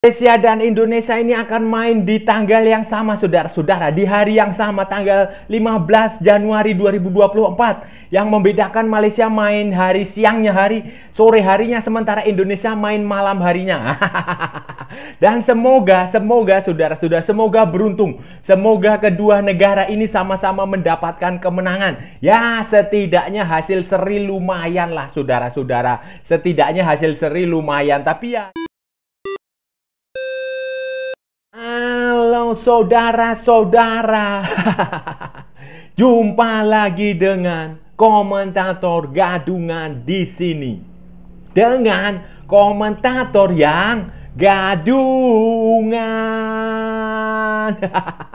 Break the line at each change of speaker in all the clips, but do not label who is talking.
Malaysia dan Indonesia ini akan main di tanggal yang sama saudara-saudara di hari yang sama tanggal 15 Januari 2024 yang membedakan Malaysia main hari siangnya hari sore harinya sementara Indonesia main malam harinya dan semoga semoga saudara-saudara semoga beruntung semoga kedua negara ini sama-sama mendapatkan kemenangan ya setidaknya hasil seri lumayan lah saudara-saudara setidaknya hasil seri lumayan tapi ya saudara-saudara. Jumpa lagi dengan komentator gadungan di sini. Dengan komentator yang gadungan.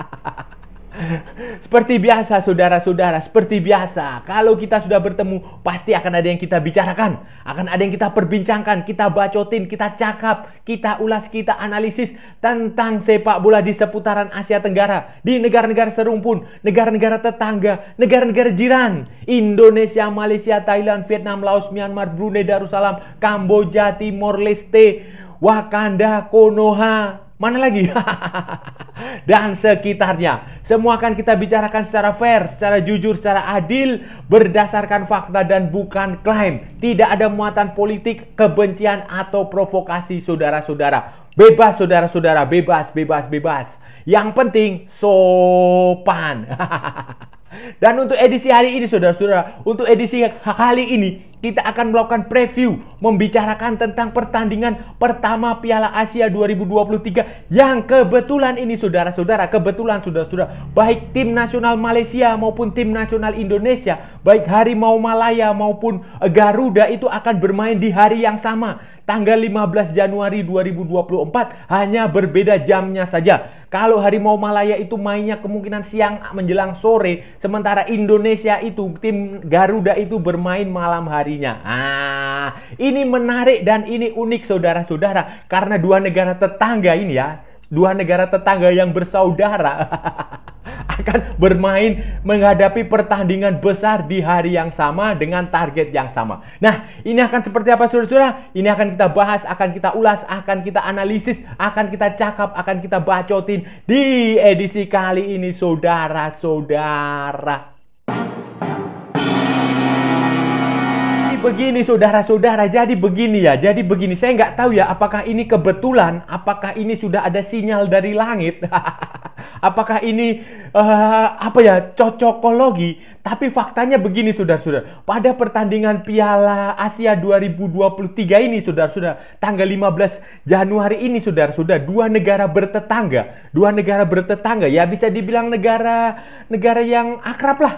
Seperti biasa, saudara-saudara, seperti biasa, kalau kita sudah bertemu, pasti akan ada yang kita bicarakan, akan ada yang kita perbincangkan, kita bacotin, kita cakap, kita ulas, kita analisis tentang sepak bola di seputaran Asia Tenggara, di negara-negara serumpun, negara-negara tetangga, negara-negara jiran, Indonesia, Malaysia, Thailand, Vietnam, Laos, Myanmar, Brunei Darussalam, Kamboja, Timor Leste, Wakanda, Konoha, Mana lagi? Dan sekitarnya. Semua akan kita bicarakan secara fair, secara jujur, secara adil, berdasarkan fakta dan bukan klaim. Tidak ada muatan politik, kebencian, atau provokasi saudara-saudara. Bebas saudara-saudara, bebas, bebas, bebas. Yang penting sopan. Dan untuk edisi hari ini saudara-saudara, untuk edisi kali ini kita akan melakukan preview membicarakan tentang pertandingan pertama Piala Asia 2023 yang kebetulan ini saudara-saudara, kebetulan saudara-saudara, baik tim nasional Malaysia maupun tim nasional Indonesia, baik Harimau Malaya maupun eh, Garuda itu akan bermain di hari yang sama, tanggal 15 Januari 2024 hanya berbeda jamnya saja. Kalau Harimau Malaya itu mainnya kemungkinan siang menjelang sore, sementara Indonesia itu tim Garuda itu bermain malam hari harinya. Ah, ini menarik dan ini unik saudara-saudara karena dua negara tetangga ini ya, dua negara tetangga yang bersaudara akan bermain menghadapi pertandingan besar di hari yang sama dengan target yang sama. Nah, ini akan seperti apa saudara-saudara? Ini akan kita bahas, akan kita ulas, akan kita analisis, akan kita cakap, akan kita bacotin di edisi kali ini saudara-saudara. begini saudara-saudara, jadi begini ya, jadi begini. Saya nggak tahu ya apakah ini kebetulan, apakah ini sudah ada sinyal dari langit, apakah ini uh, apa ya cocokologi. Tapi faktanya begini saudara-saudara, pada pertandingan Piala Asia 2023 ini saudara-saudara, tanggal 15 Januari ini saudara-saudara, dua negara bertetangga, dua negara bertetangga ya bisa dibilang negara negara yang akrab lah,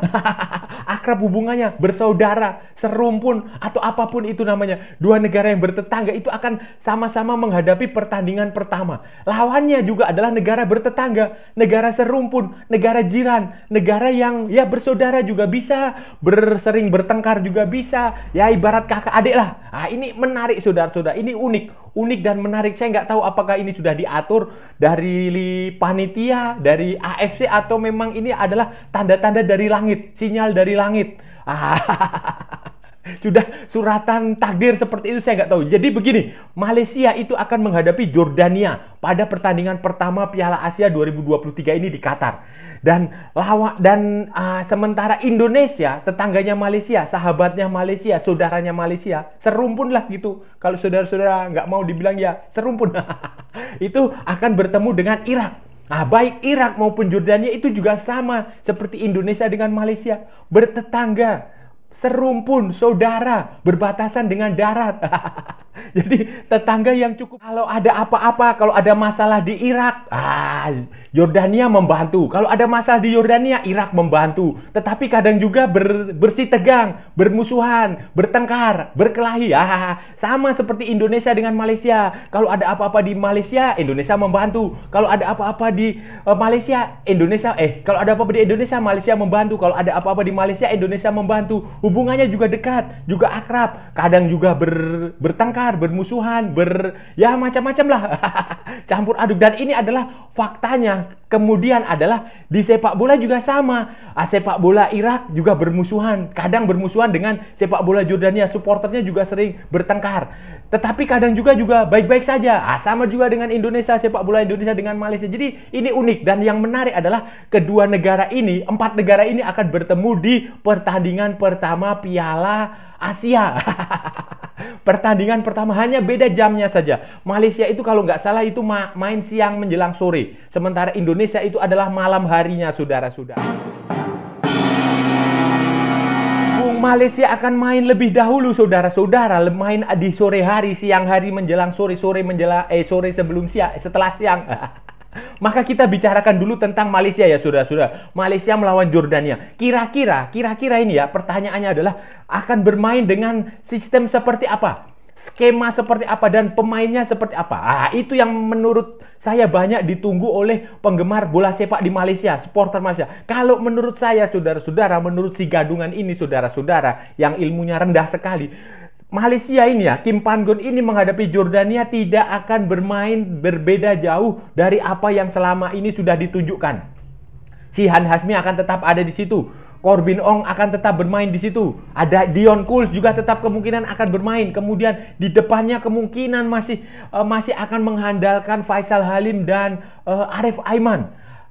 akrab hubungannya, bersaudara, serumpun, atau apapun itu namanya, dua negara yang bertetangga itu akan sama-sama menghadapi pertandingan pertama. Lawannya juga adalah negara bertetangga, negara serumpun, negara jiran, negara yang ya bersaudara juga bisa, bersering bertengkar juga bisa, ya ibarat kakak adik lah. Nah, ini menarik saudara-saudara, ini unik, unik dan menarik. Saya nggak tahu apakah ini sudah diatur dari panitia, dari AFC atau memang ini adalah tanda-tanda dari langit, sinyal dari langit. Ah, sudah suratan takdir seperti itu saya nggak tahu. Jadi begini, Malaysia itu akan menghadapi Jordania pada pertandingan pertama Piala Asia 2023 ini di Qatar. Dan lawa dan uh, sementara Indonesia tetangganya Malaysia, sahabatnya Malaysia, saudaranya Malaysia, serumpun lah gitu. Kalau saudara-saudara nggak mau dibilang ya serumpun. itu akan bertemu dengan Irak. Nah, baik Irak maupun Jordania itu juga sama seperti Indonesia dengan Malaysia, bertetangga serumpun saudara berbatasan dengan darat. Jadi tetangga yang cukup kalau ada apa-apa, kalau ada masalah di Irak, ah Yordania membantu. Kalau ada masalah di Yordania, Irak membantu. Tetapi kadang juga ber, bersih tegang, bermusuhan, bertengkar, berkelahi. Ah, sama seperti Indonesia dengan Malaysia. Kalau ada apa-apa di Malaysia, Indonesia membantu. Kalau ada apa-apa di uh, Malaysia, Indonesia eh kalau ada apa-apa di Indonesia, Malaysia membantu. Kalau ada apa-apa di Malaysia, Indonesia membantu. Hubungannya juga dekat, juga akrab. Kadang juga ber, bertengkar, bermusuhan, ber ya macam-macam lah. Campur aduk dan ini adalah faktanya kemudian adalah di sepak bola juga sama. Ah, sepak bola Irak juga bermusuhan. Kadang bermusuhan dengan sepak bola Jordania. Supporternya juga sering bertengkar. Tetapi kadang juga juga baik-baik saja. Ah, sama juga dengan Indonesia, sepak bola Indonesia dengan Malaysia. Jadi ini unik dan yang menarik adalah kedua negara ini, empat negara ini akan bertemu di pertandingan pertama Piala Asia. Pertandingan pertama hanya beda jamnya saja. Malaysia itu kalau nggak salah itu ma main siang menjelang sore. Sementara Indonesia itu adalah malam harinya saudara-saudara. Malaysia akan main lebih dahulu saudara-saudara main di sore hari siang hari menjelang sore sore menjelang eh sore sebelum siang setelah siang Maka kita bicarakan dulu tentang Malaysia ya saudara-saudara. Malaysia melawan Jordania. Kira-kira, kira-kira ini ya pertanyaannya adalah akan bermain dengan sistem seperti apa? Skema seperti apa dan pemainnya seperti apa? Ah, itu yang menurut saya banyak ditunggu oleh penggemar bola sepak di Malaysia, supporter Malaysia. Kalau menurut saya saudara-saudara, menurut si gadungan ini saudara-saudara yang ilmunya rendah sekali, Malaysia ini ya, Kim pan ini menghadapi Jordania tidak akan bermain berbeda jauh dari apa yang selama ini sudah ditunjukkan. Si Han Hasmi akan tetap ada di situ. Corbin Ong akan tetap bermain di situ. Ada Dion Kuls juga tetap kemungkinan akan bermain. Kemudian di depannya kemungkinan masih uh, masih akan mengandalkan Faisal Halim dan uh, Arif Aiman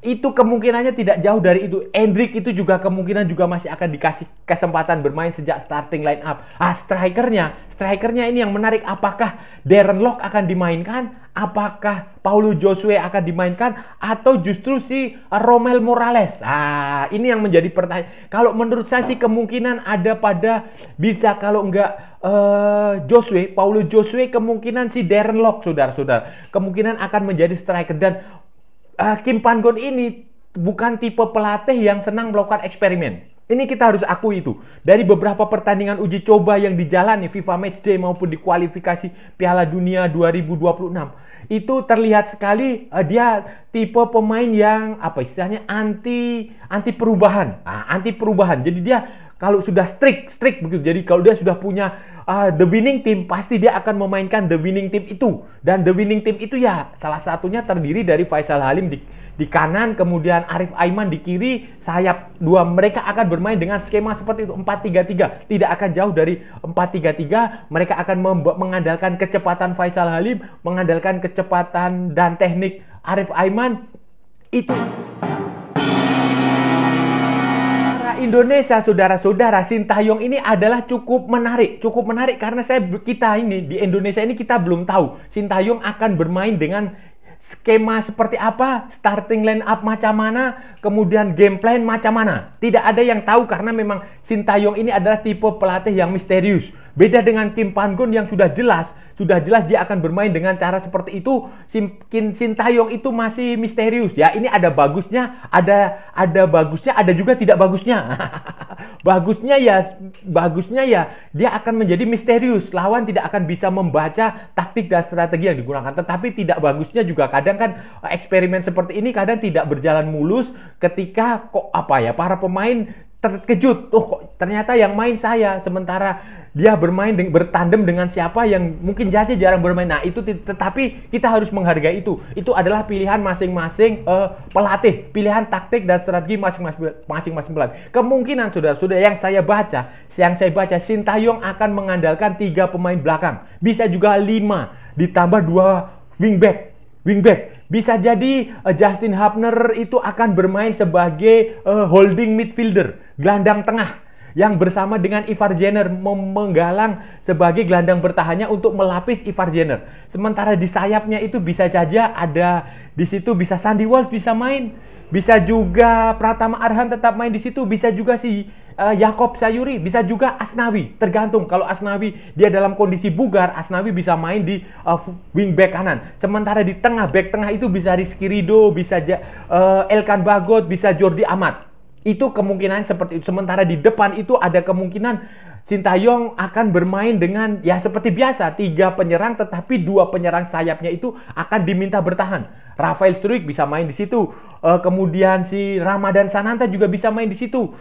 itu kemungkinannya tidak jauh dari itu. Hendrik itu juga kemungkinan juga masih akan dikasih kesempatan bermain sejak starting line up. Ah, strikernya, strikernya ini yang menarik. Apakah Darren Lock akan dimainkan? Apakah Paulo Josue akan dimainkan atau justru si Romel Morales? Ah, ini yang menjadi pertanyaan. Kalau menurut saya sih kemungkinan ada pada bisa kalau enggak uh, eh, Josue, Paulo Josue kemungkinan si Darren Lock, saudara-saudara. Kemungkinan akan menjadi striker dan uh, Kim Panggon ini bukan tipe pelatih yang senang melakukan eksperimen. Ini kita harus akui itu. Dari beberapa pertandingan uji coba yang dijalani FIFA Matchday maupun di kualifikasi Piala Dunia 2026, itu terlihat sekali uh, dia tipe pemain yang apa istilahnya anti anti perubahan. Nah, anti perubahan. Jadi dia kalau sudah strict, strict begitu. Jadi kalau dia sudah punya uh, the winning team, pasti dia akan memainkan the winning team itu. Dan the winning team itu ya salah satunya terdiri dari Faisal Halim di di kanan, kemudian Arif Aiman di kiri, sayap dua mereka akan bermain dengan skema seperti itu 4-3-3. Tidak akan jauh dari 4-3-3, mereka akan mengandalkan kecepatan Faisal Halim, mengandalkan kecepatan dan teknik Arif Aiman itu Indonesia saudara-saudara Sintayong ini adalah cukup menarik, cukup menarik karena saya kita ini di Indonesia ini kita belum tahu Sintayong akan bermain dengan skema seperti apa, starting line up macam mana, kemudian game plan macam mana. Tidak ada yang tahu karena memang Sintayong ini adalah tipe pelatih yang misterius. Beda dengan Kim pan yang sudah jelas, sudah jelas dia akan bermain dengan cara seperti itu. Kim Sintayong itu masih misterius ya. Ini ada bagusnya, ada ada bagusnya, ada juga tidak bagusnya. bagusnya ya, bagusnya ya dia akan menjadi misterius. Lawan tidak akan bisa membaca taktik dan strategi yang digunakan. Tetapi tidak bagusnya juga kadang kan eh, eksperimen seperti ini kadang tidak berjalan mulus ketika kok apa ya para pemain terkejut. Oh, kok ternyata yang main saya sementara dia bermain de bertandem dengan siapa yang mungkin jadi jarang bermain. Nah, itu tetapi kita harus menghargai itu. Itu adalah pilihan masing-masing uh, pelatih, pilihan taktik dan strategi masing-masing pelatih. Kemungkinan sudah saudara yang saya baca, yang saya baca Sintayong akan mengandalkan tiga pemain belakang. Bisa juga lima ditambah dua wingback. Wingback bisa jadi uh, Justin Hubner itu akan bermain sebagai uh, holding midfielder, gelandang tengah yang bersama dengan Ivar Jenner menggalang sebagai gelandang bertahannya untuk melapis Ivar Jenner. Sementara di sayapnya itu bisa saja ada di situ bisa Sandy Walsh bisa main, bisa juga Pratama Arhan tetap main di situ, bisa juga si uh, Sayuri, bisa juga Asnawi. Tergantung kalau Asnawi dia dalam kondisi bugar, Asnawi bisa main di uh, eh, wing back kanan. Sementara di tengah back tengah itu bisa Rizky Rido, bisa uh, Elkan Bagot, bisa Jordi Amat. Itu kemungkinan seperti itu. Sementara di depan itu ada kemungkinan Sintayong akan bermain dengan ya seperti biasa tiga penyerang tetapi dua penyerang sayapnya itu akan diminta bertahan. Rafael Struik bisa main di situ. Uh, kemudian si Ramadan Sananta juga bisa main di situ.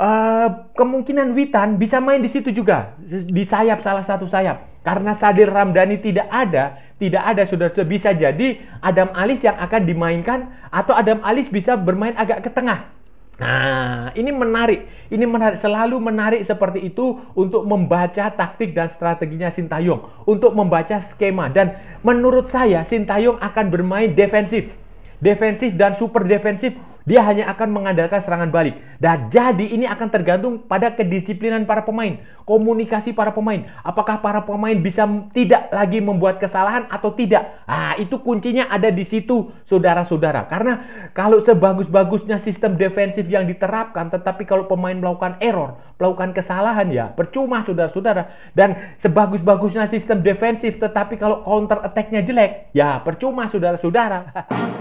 Uh, kemungkinan Witan bisa main di situ juga di sayap salah satu sayap. Karena Sadir Ramdhani tidak ada, tidak ada sudah bisa jadi Adam Alis yang akan dimainkan atau Adam Alis bisa bermain agak ke tengah Nah, ini menarik. Ini menarik, selalu menarik seperti itu untuk membaca taktik dan strateginya Sintayong, untuk membaca skema dan menurut saya Sintayong akan bermain defensif. Defensif dan super defensif dia hanya akan mengandalkan serangan balik. Dan jadi ini akan tergantung pada kedisiplinan para pemain, komunikasi para pemain. Apakah para pemain bisa tidak lagi membuat kesalahan atau tidak? Ah, itu kuncinya ada di situ, saudara-saudara. Karena kalau sebagus-bagusnya sistem defensif yang diterapkan, tetapi kalau pemain melakukan error, melakukan kesalahan ya, percuma saudara-saudara. Dan sebagus-bagusnya sistem defensif, tetapi kalau counter attack-nya jelek, ya percuma saudara-saudara.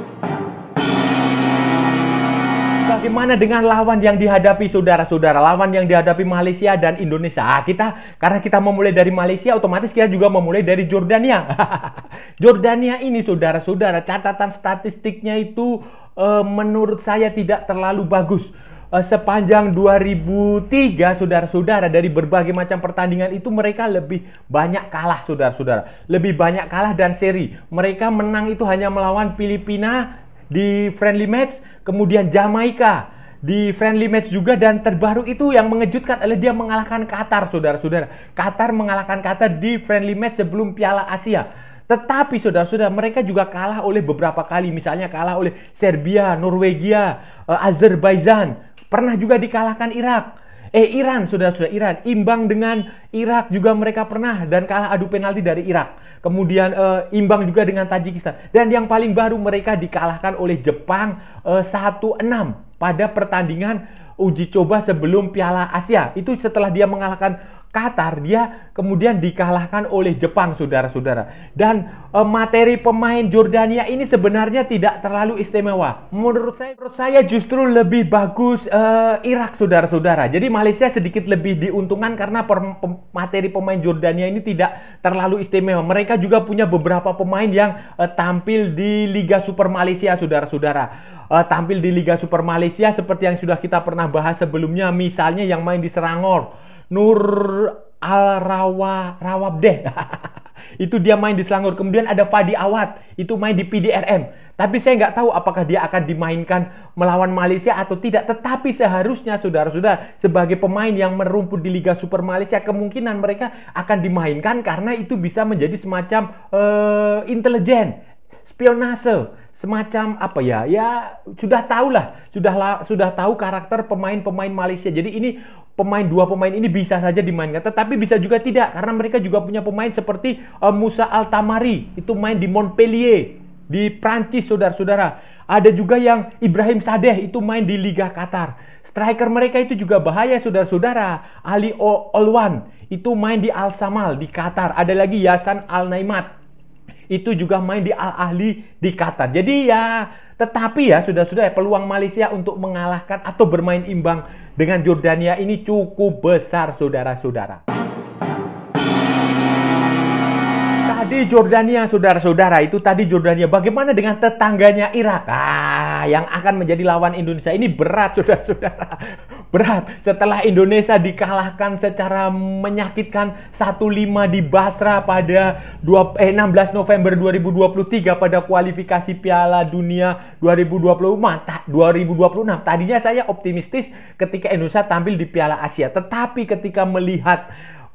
Bagaimana dengan lawan yang dihadapi saudara-saudara? Lawan yang dihadapi Malaysia dan Indonesia. Ah, kita karena kita memulai dari Malaysia, otomatis kita juga memulai dari Jordania. Jordania ini saudara-saudara, catatan statistiknya itu uh, menurut saya tidak terlalu bagus eh, sepanjang 2003 saudara-saudara dari berbagai macam pertandingan itu mereka lebih banyak kalah saudara-saudara. Lebih banyak kalah dan seri. Mereka menang itu hanya melawan Filipina di friendly match, kemudian Jamaika di friendly match juga dan terbaru itu yang mengejutkan adalah dia mengalahkan Qatar saudara-saudara. Qatar mengalahkan Qatar di friendly match sebelum Piala Asia. Tetapi saudara-saudara mereka juga kalah oleh beberapa kali misalnya kalah oleh Serbia, Norwegia, eh, Azerbaijan, pernah juga dikalahkan Irak. Eh Iran, saudara-saudara Iran imbang dengan Irak juga mereka pernah dan kalah adu penalti dari Irak. Kemudian eh, imbang juga dengan Tajikistan. Dan yang paling baru mereka dikalahkan oleh Jepang eh, 1-6 pada pertandingan uji coba sebelum Piala Asia. Itu setelah dia mengalahkan Qatar dia kemudian dikalahkan oleh Jepang saudara-saudara dan e, materi pemain Jordania ini sebenarnya tidak terlalu istimewa menurut saya menurut saya justru lebih bagus e, Irak saudara-saudara jadi Malaysia sedikit lebih diuntungkan karena per, pem, materi pemain Jordania ini tidak terlalu istimewa mereka juga punya beberapa pemain yang e, tampil di Liga Super Malaysia saudara-saudara e, tampil di Liga Super Malaysia seperti yang sudah kita pernah bahas sebelumnya misalnya yang main di Serangor Nur Al Rawa deh, itu dia main di Selangor. Kemudian ada Fadi Awad, itu main di PDRM. Tapi saya nggak tahu apakah dia akan dimainkan melawan Malaysia atau tidak. Tetapi seharusnya saudara-saudara sebagai pemain yang merumput di Liga Super Malaysia kemungkinan mereka akan dimainkan karena itu bisa menjadi semacam uh, intelijen, spionase semacam apa ya ya sudah tahu lah sudah sudah tahu karakter pemain-pemain Malaysia jadi ini pemain dua pemain ini bisa saja dimainkan tetapi bisa juga tidak karena mereka juga punya pemain seperti uh, Musa Altamari itu main di Montpellier di Prancis saudara-saudara ada juga yang Ibrahim Sadeh itu main di Liga Qatar striker mereka itu juga bahaya saudara-saudara Ali O Olwan itu main di Al Samal di Qatar ada lagi Yasan Al Naimat itu juga main di Al Ahli di Qatar jadi ya tetapi ya sudah-sudah ya, peluang Malaysia untuk mengalahkan atau bermain imbang dengan Jordania ini cukup besar saudara-saudara. tadi Jordania, saudara-saudara, itu tadi Jordania. Bagaimana dengan tetangganya Irak? Ah, yang akan menjadi lawan Indonesia ini berat, saudara-saudara. Berat. Setelah Indonesia dikalahkan secara menyakitkan 1-5 di Basra pada 2, eh, 16 November 2023 pada kualifikasi Piala Dunia puluh 2026. Tadinya saya optimistis ketika Indonesia tampil di Piala Asia, tetapi ketika melihat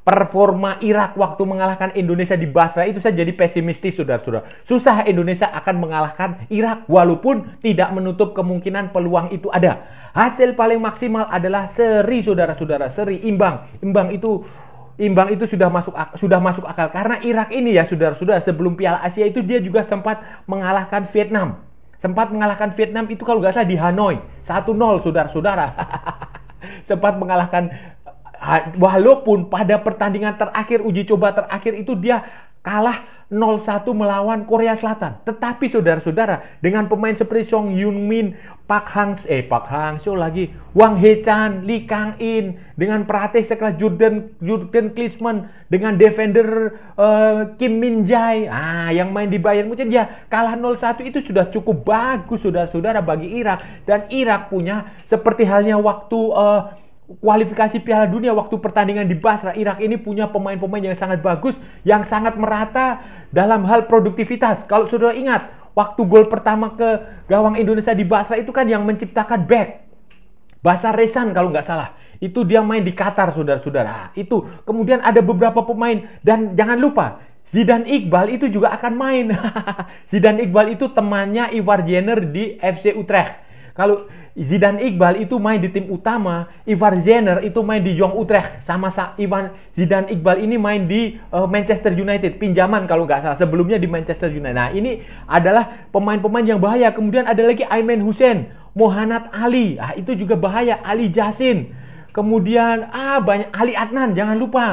performa Irak waktu mengalahkan Indonesia di Basra itu saya jadi pesimistis saudara-saudara. Susah Indonesia akan mengalahkan Irak walaupun tidak menutup kemungkinan peluang itu ada. Hasil paling maksimal adalah seri saudara-saudara, seri imbang. Imbang itu imbang itu sudah masuk sudah masuk akal karena Irak ini ya saudara-saudara sebelum Piala Asia itu dia juga sempat mengalahkan Vietnam. Sempat mengalahkan Vietnam itu kalau nggak salah di Hanoi 1-0 saudara-saudara. sempat mengalahkan walaupun pada pertandingan terakhir uji coba terakhir itu dia kalah 0-1 melawan Korea Selatan. Tetapi saudara-saudara, dengan pemain seperti Song Yun Min, Park Hang eh Park Hang Seo lagi, Wang He Chan, Lee Kang In, dengan pelatih sekelas Jordan Jordan Klinsmann, dengan defender uh, Kim Min Jae, ah yang main di Bayern Munchen ya kalah 0-1 itu sudah cukup bagus saudara-saudara bagi Irak dan Irak punya seperti halnya waktu uh, kualifikasi Piala Dunia waktu pertandingan di Basra, Irak ini punya pemain-pemain yang sangat bagus, yang sangat merata dalam hal produktivitas. Kalau sudah ingat, waktu gol pertama ke gawang Indonesia di Basra itu kan yang menciptakan back. Basar Resan kalau nggak salah. Itu dia main di Qatar, saudara-saudara. Ah, itu. Kemudian ada beberapa pemain. Dan jangan lupa, Zidan Iqbal itu juga akan main. Zidan Iqbal itu temannya Ivar Jenner di FC Utrecht. Kalau Zidane Iqbal itu main di tim utama, Ivar Zener itu main di Jong Utrecht, sama Sa Ivan Zidane Iqbal ini main di uh, Manchester United, pinjaman kalau nggak salah, sebelumnya di Manchester United. Nah ini adalah pemain-pemain yang bahaya. Kemudian ada lagi Aiman Hussein, Mohanat Ali, ah itu juga bahaya, Ali Jasin. Kemudian ah banyak Ali Adnan, jangan lupa.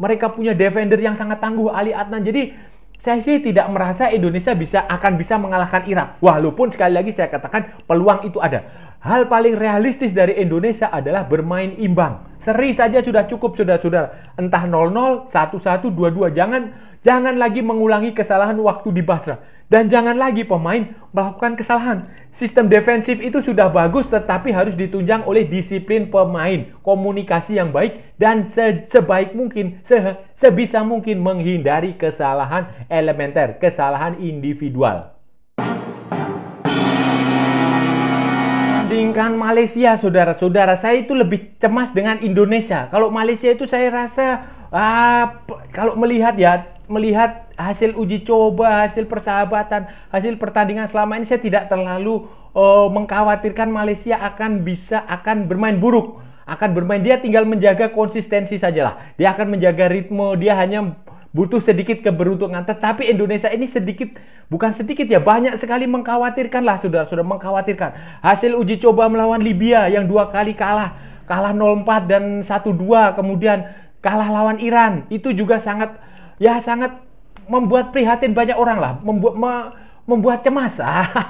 Mereka punya defender yang sangat tangguh, Ali Adnan. Jadi saya sih tidak merasa Indonesia bisa akan bisa mengalahkan Irak. Walaupun sekali lagi saya katakan peluang itu ada. Hal paling realistis dari Indonesia adalah bermain imbang. Seri saja sudah cukup saudara-saudara. Entah 0-0, 1-1, 2-2. Jangan jangan lagi mengulangi kesalahan waktu di Basra. Dan jangan lagi pemain melakukan kesalahan. Sistem defensif itu sudah bagus tetapi harus ditunjang oleh disiplin pemain, komunikasi yang baik dan se sebaik mungkin, se sebisa mungkin menghindari kesalahan elementer, kesalahan individual. dibandingkan Malaysia, saudara-saudara, saya itu lebih cemas dengan Indonesia. Kalau Malaysia itu saya rasa ah, kalau melihat ya melihat hasil uji coba, hasil persahabatan, hasil pertandingan selama ini saya tidak terlalu uh, mengkhawatirkan Malaysia akan bisa akan bermain buruk, akan bermain dia tinggal menjaga konsistensi sajalah. Dia akan menjaga ritme, dia hanya butuh sedikit keberuntungan. Tetapi Indonesia ini sedikit, bukan sedikit ya, banyak sekali mengkhawatirkan lah saudara-saudara, mengkhawatirkan. Hasil uji coba melawan Libya yang dua kali kalah, kalah 0-4 dan 1-2, kemudian kalah lawan Iran. Itu juga sangat, ya sangat membuat prihatin banyak orang lah, membuat... Me, membuat cemas.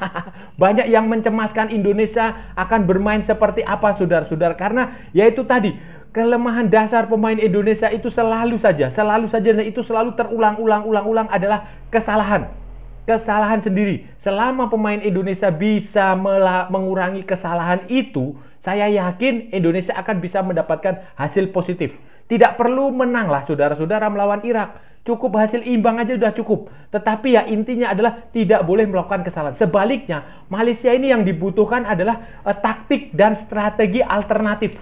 Banyak yang mencemaskan Indonesia akan bermain seperti apa saudara-saudara karena yaitu tadi kelemahan dasar pemain Indonesia itu selalu saja, selalu saja dan itu selalu terulang-ulang-ulang-ulang adalah kesalahan. Kesalahan sendiri. Selama pemain Indonesia bisa mengurangi kesalahan itu, saya yakin Indonesia akan bisa mendapatkan hasil positif. Tidak perlu menanglah saudara-saudara melawan Irak cukup hasil imbang aja sudah cukup. Tetapi ya intinya adalah tidak boleh melakukan kesalahan. Sebaliknya, Malaysia ini yang dibutuhkan adalah uh, taktik dan strategi alternatif.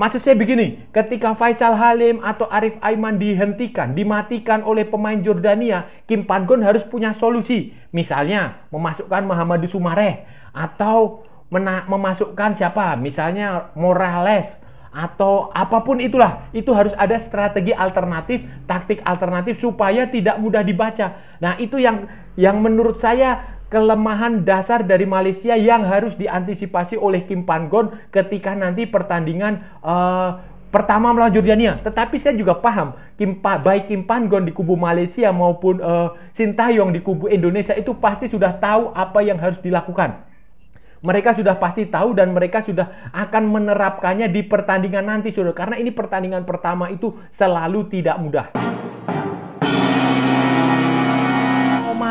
Maksud saya begini, ketika Faisal Halim atau Arif Aiman dihentikan, dimatikan oleh pemain Jordania, Kim pan harus punya solusi. Misalnya, memasukkan Muhammad Sumareh atau memasukkan siapa? Misalnya Morales atau apapun itulah. Itu harus ada strategi alternatif, taktik alternatif supaya tidak mudah dibaca. Nah, itu yang yang menurut saya kelemahan dasar dari Malaysia yang harus diantisipasi oleh Kim Pangon ketika nanti pertandingan uh, pertama melawan Jordania. Tetapi saya juga paham Kim pa, baik Kim Pangon di kubu Malaysia maupun uh, eh, Sintayong di kubu Indonesia itu pasti sudah tahu apa yang harus dilakukan. Mereka sudah pasti tahu dan mereka sudah akan menerapkannya di pertandingan nanti, saudara. Karena ini pertandingan pertama itu selalu tidak mudah.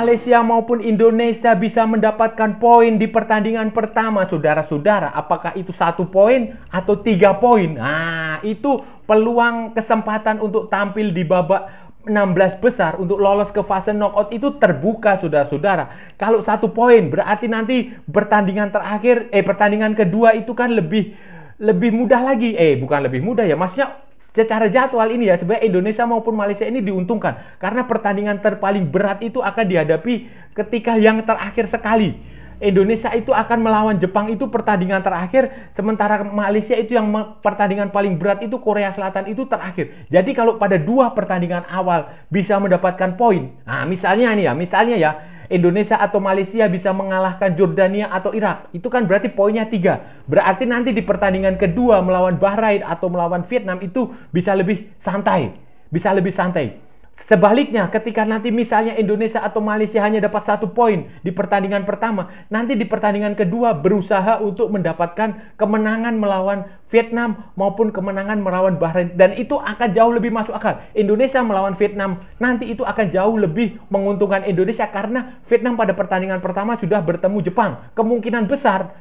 Malaysia maupun Indonesia bisa mendapatkan poin di pertandingan pertama, saudara-saudara. Apakah itu satu poin atau tiga poin? Nah, itu peluang kesempatan untuk tampil di babak 16 besar untuk lolos ke fase knockout itu terbuka saudara-saudara. Kalau satu poin berarti nanti pertandingan terakhir eh pertandingan kedua itu kan lebih lebih mudah lagi. Eh bukan lebih mudah ya, maksudnya secara jadwal ini ya sebenarnya Indonesia maupun Malaysia ini diuntungkan karena pertandingan terpaling berat itu akan dihadapi ketika yang terakhir sekali. Indonesia itu akan melawan Jepang itu pertandingan terakhir sementara Malaysia itu yang pertandingan paling berat itu Korea Selatan itu terakhir. Jadi kalau pada dua pertandingan awal bisa mendapatkan poin. Nah, misalnya ini ya, misalnya ya Indonesia atau Malaysia bisa mengalahkan Jordania atau Irak. Itu kan berarti poinnya tiga. Berarti nanti di pertandingan kedua melawan Bahrain atau melawan Vietnam itu bisa lebih santai. Bisa lebih santai. Sebaliknya, ketika nanti misalnya Indonesia atau Malaysia hanya dapat satu poin di pertandingan pertama, nanti di pertandingan kedua berusaha untuk mendapatkan kemenangan melawan Vietnam maupun kemenangan melawan Bahrain dan itu akan jauh lebih masuk akal. Indonesia melawan Vietnam nanti itu akan jauh lebih menguntungkan Indonesia karena Vietnam pada pertandingan pertama sudah bertemu Jepang. Kemungkinan besar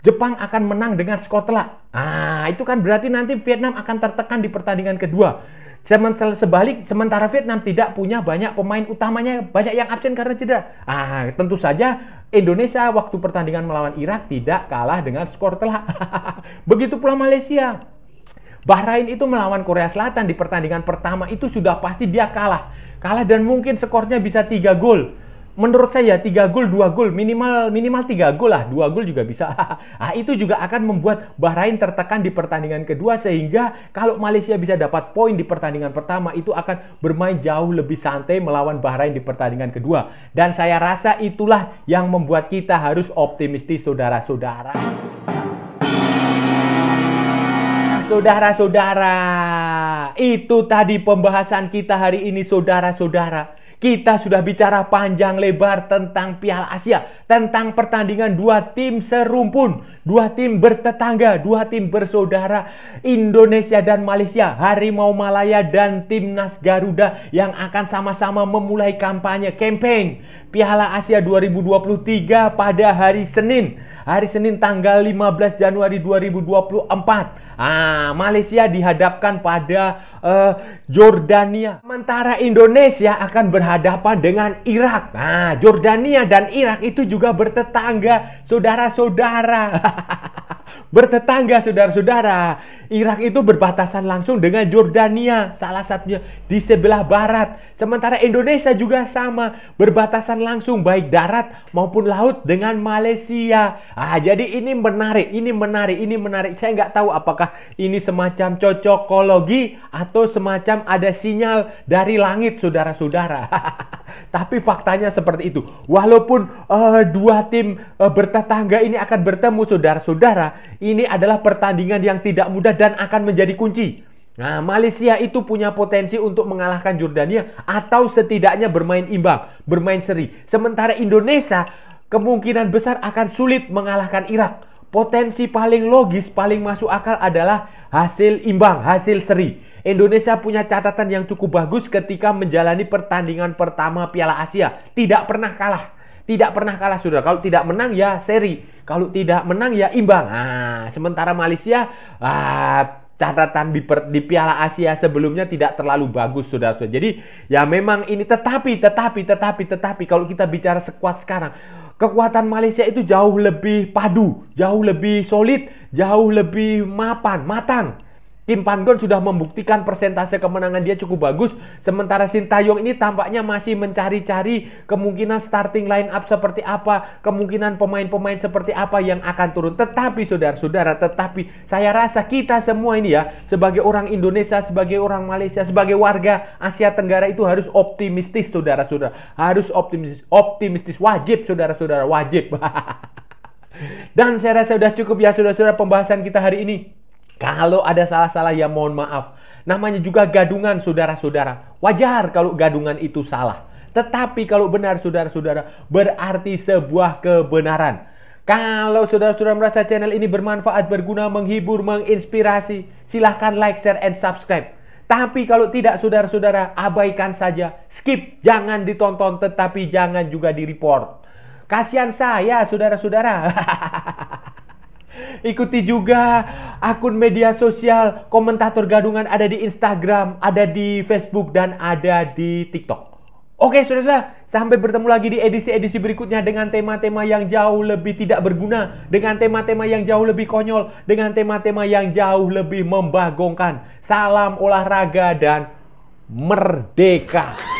Jepang akan menang dengan skor telak. Ah, itu kan berarti nanti Vietnam akan tertekan di pertandingan kedua. Sementara sebalik, sementara Vietnam tidak punya banyak pemain utamanya, banyak yang absen karena cedera. Ah, tentu saja Indonesia waktu pertandingan melawan Irak tidak kalah dengan skor telak. Begitu pula Malaysia. Bahrain itu melawan Korea Selatan di pertandingan pertama itu sudah pasti dia kalah. Kalah dan mungkin skornya bisa 3 gol menurut saya tiga gol dua gol minimal minimal tiga gol lah dua gol juga bisa ah itu juga akan membuat Bahrain tertekan di pertandingan kedua sehingga kalau Malaysia bisa dapat poin di pertandingan pertama itu akan bermain jauh lebih santai melawan Bahrain di pertandingan kedua dan saya rasa itulah yang membuat kita harus optimistis saudara-saudara Saudara-saudara, itu tadi pembahasan kita hari ini saudara-saudara. Kita sudah bicara panjang lebar tentang Piala Asia, tentang pertandingan dua tim serumpun, dua tim bertetangga, dua tim bersaudara Indonesia dan Malaysia, Harimau Malaya dan Timnas Garuda yang akan sama-sama memulai kampanye campaign Piala Asia 2023 pada hari Senin, hari Senin tanggal 15 Januari 2024 Ah, Malaysia dihadapkan pada uh, Jordania. Sementara Indonesia akan berhadapan dengan Irak. Nah, Jordania dan Irak itu juga bertetangga, saudara-saudara. bertetangga saudara-saudara. Irak itu berbatasan langsung dengan Jordania, salah satunya di sebelah barat. Sementara Indonesia juga sama, berbatasan langsung baik darat maupun laut dengan Malaysia. Ah, jadi ini menarik, ini menarik, ini menarik. Saya nggak tahu apakah ini semacam cocokologi atau semacam ada sinyal dari langit saudara-saudara. Tapi faktanya seperti itu. Walaupun uh, dua tim uh, bertetangga ini akan bertemu saudara-saudara, ini adalah pertandingan yang tidak mudah dan akan menjadi kunci. Nah, Malaysia itu punya potensi untuk mengalahkan Jordania atau setidaknya bermain imbang, bermain seri. Sementara Indonesia kemungkinan besar akan sulit mengalahkan Irak potensi paling logis, paling masuk akal adalah hasil imbang, hasil seri. Indonesia punya catatan yang cukup bagus ketika menjalani pertandingan pertama Piala Asia. Tidak pernah kalah. Tidak pernah kalah, sudah. Kalau tidak menang ya seri. Kalau tidak menang ya imbang. Nah, sementara Malaysia ah, catatan di, per, di Piala Asia sebelumnya tidak terlalu bagus sudah saudara Jadi ya memang ini tetapi tetapi tetapi tetapi kalau kita bicara sekuat sekarang kekuatan Malaysia itu jauh lebih padu, jauh lebih solid, jauh lebih mapan, matang Kim Pangon sudah membuktikan persentase kemenangan dia cukup bagus. Sementara Sintayong ini tampaknya masih mencari-cari kemungkinan starting line up seperti apa, kemungkinan pemain-pemain seperti apa yang akan turun. Tetapi saudara-saudara, tetapi saya rasa kita semua ini ya, sebagai orang Indonesia, sebagai orang Malaysia, sebagai warga Asia Tenggara itu harus optimistis saudara-saudara. Harus optimistis, optimistis wajib saudara-saudara, wajib. Dan saya rasa sudah cukup ya saudara-saudara pembahasan kita hari ini. Kalau ada salah-salah ya mohon maaf. Namanya juga gadungan saudara-saudara. Wajar kalau gadungan itu salah. Tetapi kalau benar saudara-saudara berarti sebuah kebenaran. Kalau saudara-saudara merasa channel ini bermanfaat, berguna, menghibur, menginspirasi, silahkan like, share, and subscribe. Tapi kalau tidak saudara-saudara, abaikan saja. Skip, jangan ditonton tetapi jangan juga di-report. Kasihan saya saudara-saudara. Ikuti juga akun media sosial komentator gadungan ada di Instagram, ada di Facebook, dan ada di TikTok. Oke sudah sudah sampai bertemu lagi di edisi-edisi berikutnya dengan tema-tema yang jauh lebih tidak berguna, dengan tema-tema yang jauh lebih konyol, dengan tema-tema yang jauh lebih membagongkan. Salam olahraga dan merdeka!